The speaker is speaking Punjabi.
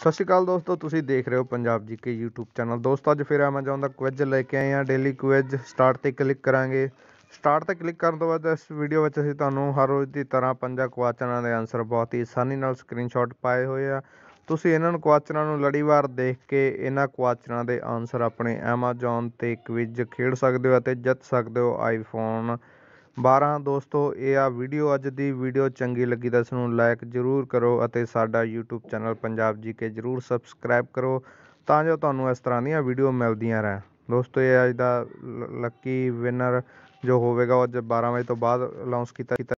ਸਤਿ ਸ਼੍ਰੀ ਅਕਾਲ ਦੋਸਤੋ ਤੁਸੀਂ ਦੇਖ ਰਹੇ ਹੋ ਪੰਜਾਬ ਜੀਕੇ YouTube ਚੈਨਲ ਦੋਸਤੋ ਅੱਜ ਫਿਰ ਮੈਂ ਚਾਹੁੰਦਾ ਕੁਇਜ਼ ਲੈ ਕੇ ਆਏ ਹਾਂ ਡੇਲੀ ਕੁਇਜ਼ ਸਟਾਰਟ ਤੇ ਕਲਿੱਕ ਕਰਾਂਗੇ ਸਟਾਰਟ ਤੇ ਕਲਿੱਕ ਕਰਨ ਤੋਂ ਬਾਅਦ ਇਸ ਵੀਡੀਓ ਵਿੱਚ ਅਸੀਂ ਤੁਹਾਨੂੰ ਹਰ ਰੋਜ਼ ਦੀ ਤਰ੍ਹਾਂ ਪੰਜਾਂ ਕੁਐਸਚਨਾਂ ਦੇ ਆਨਸਰ ਬਹੁਤ ਹੀ ਆਸਾਨੀ ਨਾਲ ਸਕਰੀਨਸ਼ਾਟ ਪਾਏ ਹੋਏ ਆ ਤੁਸੀਂ ਇਹਨਾਂ ਨੂੰ ਕੁਐਸਚਨਾਂ ਨੂੰ ਲੜੀਵਾਰ ਦੇਖ ਕੇ ਇਹਨਾਂ ਕੁਐਸਚਨਾਂ ਦੇ ਆਨਸਰ ਆਪਣੇ Amazon ਤੇ ਕੁਇਜ਼ ਖੇਡ ਸਕਦੇ ਹੋ ਅਤੇ ਜਿੱਤ ਸਕਦੇ ਹੋ ਆਈਫੋਨ ਬਾਰਾਂ ਦੋਸਤੋ ਇਹ ਆ ਵੀਡੀਓ ਅੱਜ ਦੀ ਵੀਡੀਓ ਚੰਗੀ ਲੱਗੀ ਤਾਂ ਇਸ ਨੂੰ ਲਾਈਕ ਜ਼ਰੂਰ ਕਰੋ ਅਤੇ ਸਾਡਾ YouTube ਚੈਨਲ ਪੰਜਾਬ ਜੀ ਕੇ ਜ਼ਰੂਰ ਸਬਸਕ੍ਰਾਈਬ ਕਰੋ ਤਾਂ ਜੋ ਤੁਹਾਨੂੰ ਇਸ ਤਰ੍ਹਾਂ ਦੀਆਂ ਵੀਡੀਓ ਮਿਲਦੀਆਂ ਰਹਿਣ ਦੋਸਤੋ ਇਹ ਅੱਜ ਦਾ ਲੱਕੀ ਵਿਨਰ ਜੋ ਹੋਵੇਗਾ ਉਹ ਅੱਜ 12 ਵਜੇ ਤੋਂ ਬਾਅਦ ਅਨਾਉਂਸ ਕੀਤਾ